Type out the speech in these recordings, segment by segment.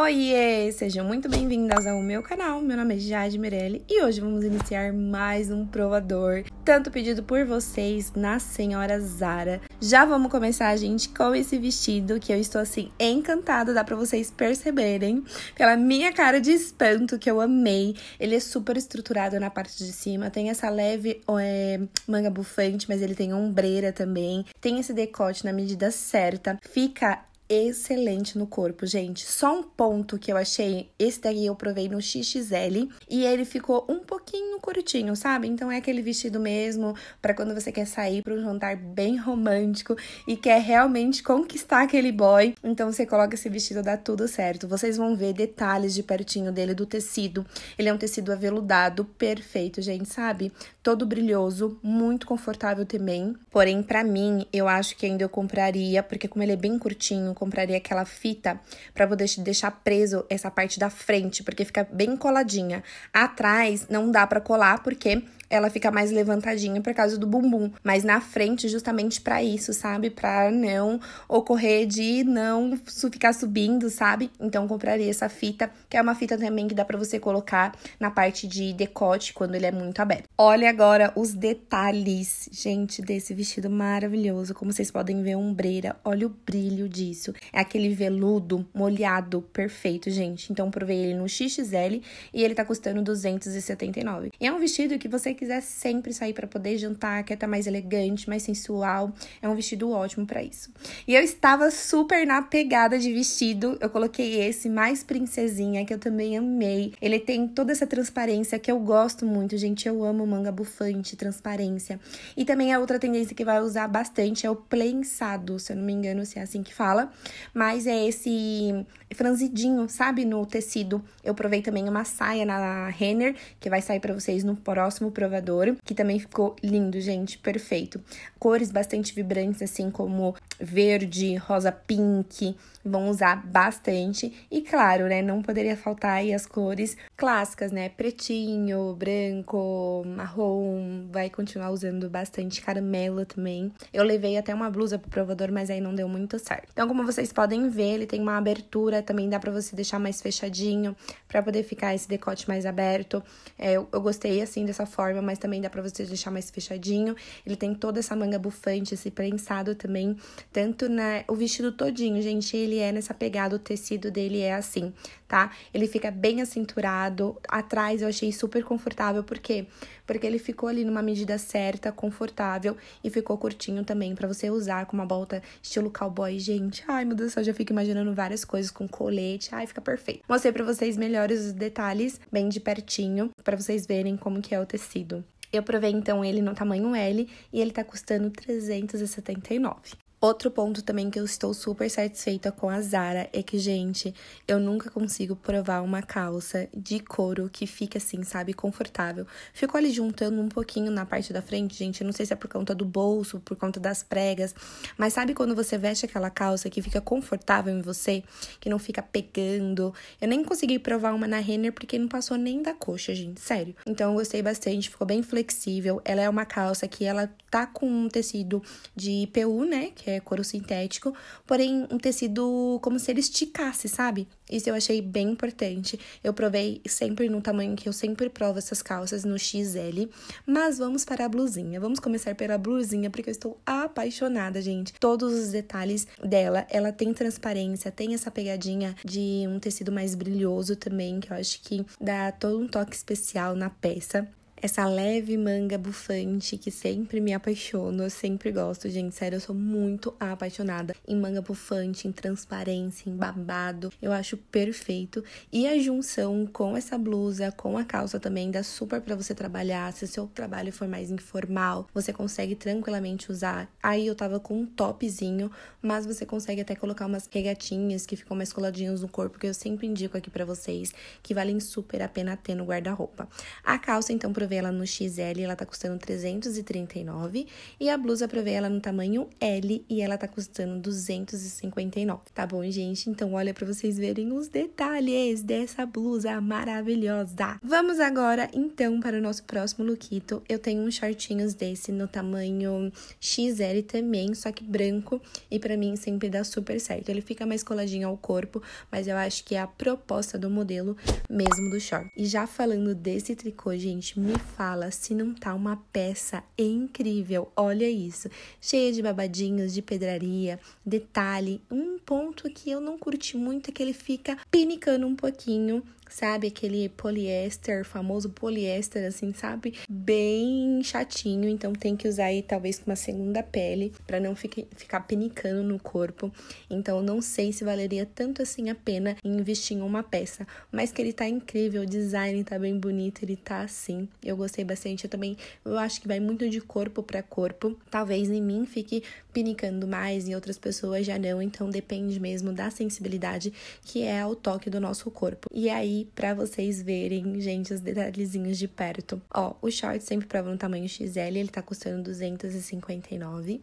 Oiê! Sejam muito bem-vindas ao meu canal. Meu nome é Jade Mirelli e hoje vamos iniciar mais um provador, tanto pedido por vocês na Senhora Zara. Já vamos começar, gente, com esse vestido que eu estou, assim, encantada. Dá pra vocês perceberem pela minha cara de espanto que eu amei. Ele é super estruturado na parte de cima. Tem essa leve é, manga bufante, mas ele tem ombreira também. Tem esse decote na medida certa. Fica excelente no corpo, gente. Só um ponto que eu achei, esse daí eu provei no XXL e ele ficou um pouquinho curtinho, sabe? Então é aquele vestido mesmo para quando você quer sair para um jantar bem romântico e quer realmente conquistar aquele boy. Então você coloca esse vestido, dá tudo certo. Vocês vão ver detalhes de pertinho dele do tecido. Ele é um tecido aveludado perfeito, gente, sabe? Todo brilhoso, muito confortável também. Porém, para mim, eu acho que ainda eu compraria, porque como ele é bem curtinho, compraria aquela fita para poder deixar preso essa parte da frente, porque fica bem coladinha. Atrás não dá para colar porque ela fica mais levantadinha por causa do bumbum, mas na frente justamente para isso, sabe? Para não ocorrer de não ficar subindo, sabe? Então compraria essa fita, que é uma fita também que dá para você colocar na parte de decote quando ele é muito aberto. Olha agora os detalhes, gente, desse vestido maravilhoso. Como vocês podem ver, ombreira, olha o brilho disso. É aquele veludo molhado perfeito, gente. Então provei ele no XXL e ele tá custando 279. E é um vestido que você quiser sempre sair para poder jantar, quer estar tá mais elegante, mais sensual, é um vestido ótimo para isso. E eu estava super na pegada de vestido. Eu coloquei esse mais princesinha que eu também amei. Ele tem toda essa transparência que eu gosto muito, gente. Eu amo manga bufante, transparência. E também a outra tendência que vai usar bastante é o prensado, se eu não me engano, se é assim que fala, mas é esse franzidinho, sabe, no tecido. Eu provei também uma saia na Renner, que vai sair para vocês no próximo programa que também ficou lindo, gente, perfeito. Cores bastante vibrantes, assim como verde, rosa pink, vão usar bastante. E claro, né, não poderia faltar aí as cores clássicas, né? Pretinho, branco, marrom, vai continuar usando bastante caramelo também. Eu levei até uma blusa pro provador, mas aí não deu muito certo. Então, como vocês podem ver, ele tem uma abertura, também dá pra você deixar mais fechadinho, pra poder ficar esse decote mais aberto. É, eu, eu gostei assim dessa forma, mas também dá pra você deixar mais fechadinho. Ele tem toda essa manga bufante, esse prensado também, tanto na... o vestido todinho, gente, ele é nessa pegada, o tecido dele é assim, tá? Ele fica bem acinturado, atrás eu achei super confortável, por quê? Porque ele ficou ali numa medida certa, confortável e ficou curtinho também para você usar com uma bota estilo cowboy, gente. Ai, meu Deus do céu, já fico imaginando várias coisas com colete, ai, fica perfeito. Mostrei para vocês melhores os detalhes, bem de pertinho, para vocês verem como que é o tecido. Eu provei então ele no tamanho L e ele tá custando 379. Outro ponto também que eu estou super satisfeita com a Zara é que, gente, eu nunca consigo provar uma calça de couro que fica assim, sabe, confortável. Ficou ali juntando um pouquinho na parte da frente, gente. não sei se é por conta do bolso, por conta das pregas, mas sabe quando você veste aquela calça que fica confortável em você, que não fica pegando? Eu nem consegui provar uma na Renner porque não passou nem da coxa, gente, sério. Então eu gostei bastante, ficou bem flexível. Ela é uma calça que ela tá com um tecido de PU, né? Que é é couro sintético, porém um tecido como se ele esticasse, sabe? Isso eu achei bem importante. Eu provei sempre no tamanho que eu sempre provo essas calças, no XL. Mas vamos para a blusinha. Vamos começar pela blusinha, porque eu estou apaixonada, gente. Todos os detalhes dela. Ela tem transparência, tem essa pegadinha de um tecido mais brilhoso também, que eu acho que dá todo um toque especial na peça essa leve manga bufante que sempre me apaixono, eu sempre gosto, gente, sério, eu sou muito apaixonada em manga bufante, em transparência, em babado, eu acho perfeito. E a junção com essa blusa, com a calça também, dá super para você trabalhar, se o seu trabalho for mais informal, você consegue tranquilamente usar. Aí eu tava com um topzinho, mas você consegue até colocar umas regatinhas que ficam mais coladinhas no corpo, que eu sempre indico aqui para vocês, que valem super a pena ter no guarda-roupa. A calça, então, pra provei ela no XL ela tá custando 339. E a blusa eu provei ela no tamanho L e ela tá custando 259. Tá bom, gente? Então olha para vocês verem os detalhes dessa blusa maravilhosa. Vamos agora, então, para o nosso próximo lookito. Eu tenho uns shortinhos desse no tamanho XL também, só que branco. E para mim sempre dá super certo. Ele fica mais coladinho ao corpo, mas eu acho que é a proposta do modelo mesmo do short. E já falando desse tricô, gente, me fala se não tá uma peça incrível. Olha isso, cheia de babadinhos, de pedraria, detalhe. Um ponto que eu não curti muito é que ele fica pinicando um pouquinho, sabe? Aquele poliéster, famoso poliéster, assim, sabe? Bem chatinho, então tem que usar aí talvez com uma segunda pele para não fique, ficar pinicando no corpo. Então não sei se valeria tanto assim a pena investir em uma peça, mas que ele tá incrível, o design tá bem bonito, ele tá assim. Eu gostei bastante. Eu também, eu acho que vai muito de corpo para corpo. Talvez em mim fique pinicando mais e outras pessoas já não, então depende mesmo da sensibilidade que é ao toque do nosso corpo. E aí, para vocês verem, gente, os detalhezinhos de perto. Ó, o short sempre prova no tamanho XL, ele tá custando 259.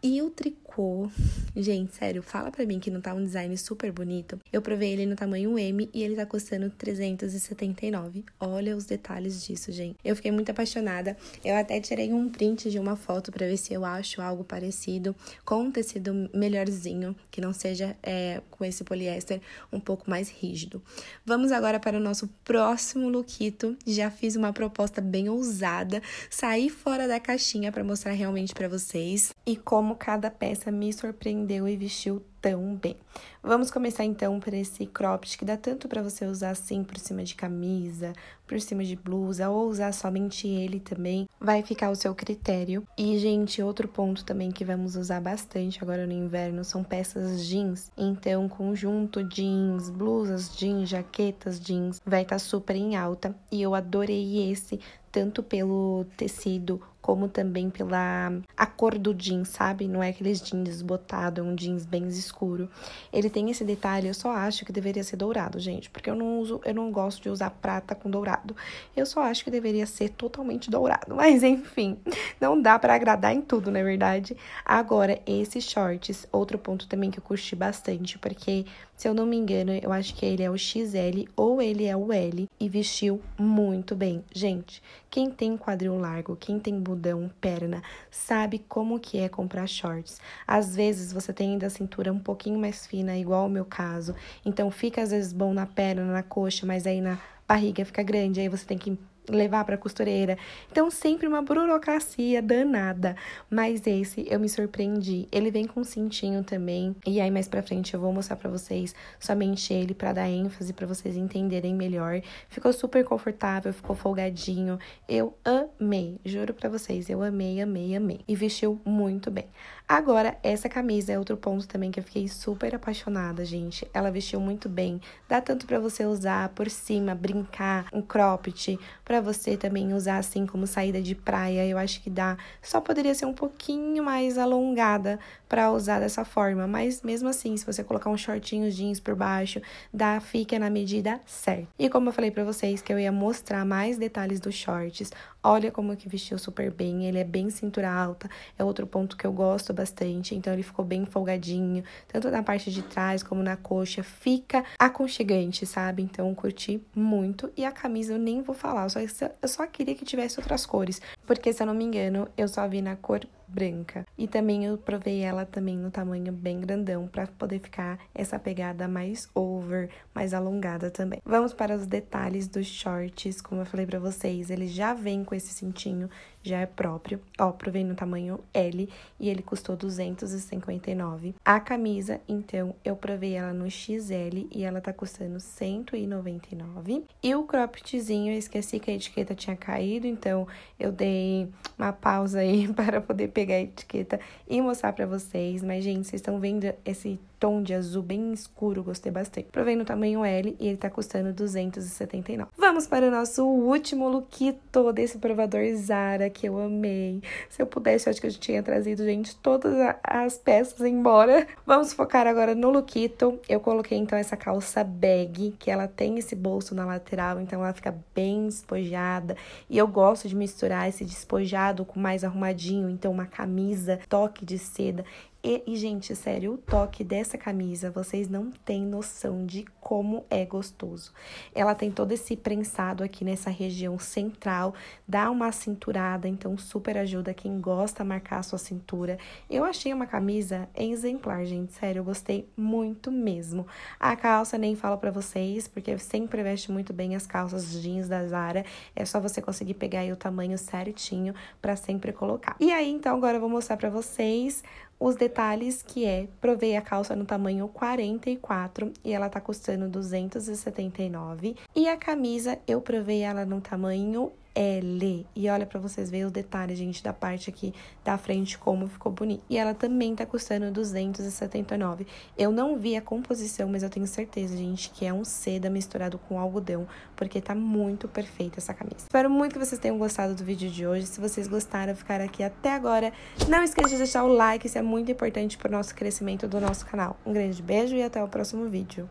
E o tricô, gente, sério, fala pra mim que não tá um design super bonito. Eu provei ele no tamanho M e ele tá custando 379. Olha os detalhes disso, gente. Eu fiquei muito apaixonada. Eu até tirei um print de uma foto para ver se eu acho algo parecido com um tecido melhorzinho, que não seja é, com esse poliéster um pouco mais rígido. Vamos agora para o nosso próximo lookito. Já fiz uma proposta bem ousada, saí fora da caixinha para mostrar realmente para vocês e como cada peça me surpreendeu e vestiu tão bem. Vamos começar então por esse cropped que dá tanto para você usar assim por cima de camisa, por cima de blusa ou usar somente ele também, vai ficar ao seu critério. E gente, outro ponto também que vamos usar bastante agora no inverno são peças jeans. Então, conjunto jeans, blusas jeans, jaquetas jeans, vai estar tá super em alta e eu adorei esse tanto pelo tecido como também pela a cor do jeans, sabe? Não é aqueles jeans botado, é um jeans bem escuro. Ele tem esse detalhe, eu só acho que deveria ser dourado, gente, porque eu não uso, eu não gosto de usar prata com dourado. Eu só acho que deveria ser totalmente dourado, mas enfim, não dá para agradar em tudo, na é verdade. Agora esses shorts, outro ponto também que eu curti bastante, porque se eu não me engano, eu acho que ele é o XL ou ele é o L e vestiu muito bem. Gente, quem tem quadril largo, quem tem bunda algodão, é perna, sabe como que é comprar shorts. Às vezes você tem ainda a cintura um pouquinho mais fina, igual o meu caso, então fica às vezes bom na perna, na coxa, mas aí na barriga fica grande, aí você tem que levar para costureira. Então, sempre uma burocracia danada. Mas esse eu me surpreendi. Ele vem com cintinho também. E aí, mais pra frente, eu vou mostrar para vocês somente ele para dar ênfase para vocês entenderem melhor. Ficou super confortável, ficou folgadinho. Eu amei, juro para vocês, eu amei, amei, amei. E vestiu muito bem. Agora, essa camisa é outro ponto também que eu fiquei super apaixonada, gente. Ela vestiu muito bem. Dá tanto para você usar por cima, brincar, um cropped, para para você também usar assim como saída de praia, eu acho que dá. Só poderia ser um pouquinho mais alongada para usar dessa forma, mas mesmo assim, se você colocar uns shortinhos jeans por baixo, dá, fica na medida certa. E como eu falei para vocês que eu ia mostrar mais detalhes dos shorts, Olha como que vestiu super bem, ele é bem cintura alta, é outro ponto que eu gosto bastante, então ele ficou bem folgadinho, tanto na parte de trás como na coxa, fica aconchegante, sabe? Então curti muito e a camisa eu nem vou falar, eu só, eu só queria que tivesse outras cores, porque se eu não me engano, eu só vi na cor branca. E também eu provei ela também no tamanho bem grandão para poder ficar essa pegada mais over, mais alongada também. Vamos para os detalhes dos shorts. Como eu falei para vocês, ele já vem com esse cintinho já é próprio. Ó, provei no tamanho L e ele custou 259. A camisa, então, eu provei ela no XL e ela tá custando 199. E o croppedzinho eu esqueci que a etiqueta tinha caído, então eu dei uma pausa aí para poder pegar a etiqueta e mostrar para vocês. Mas, gente, vocês estão vendo esse tom de azul bem escuro, gostei bastante. Provei no tamanho L e ele tá custando 279. Vamos para o nosso último lookito desse provador Zara, que eu amei. Se eu pudesse, eu acho que eu já tinha trazido, gente, todas as peças embora. Vamos focar agora no lookito. Eu coloquei, então, essa calça bag, que ela tem esse bolso na lateral, então ela fica bem despojada. E eu gosto de misturar esse despojado com mais arrumadinho, então uma camisa, toque de seda. E, e, gente, sério, o toque dessa camisa, vocês não têm noção de como é gostoso. Ela tem todo esse prensado aqui nessa região central, dá uma cinturada, então super ajuda quem gosta a marcar a sua cintura. Eu achei uma camisa exemplar, gente, sério, eu gostei muito mesmo. A calça nem falo para vocês, porque sempre veste muito bem as calças jeans da Zara, é só você conseguir pegar aí o tamanho certinho para sempre colocar. E aí, então, agora eu vou mostrar para vocês os detalhes que é, provei a calça no tamanho 44 e ela tá custando 279 e a camisa eu provei ela no tamanho é L. E olha para vocês verem os detalhes, gente, da parte aqui da frente, como ficou bonito. E ela também tá custando 279. Eu não vi a composição, mas eu tenho certeza, gente, que é um seda misturado com algodão, porque tá muito perfeita essa camisa. Espero muito que vocês tenham gostado do vídeo de hoje. Se vocês gostaram, ficar aqui até agora, não esqueça de deixar o like, isso é muito importante pro nosso crescimento do nosso canal. Um grande beijo e até o próximo vídeo.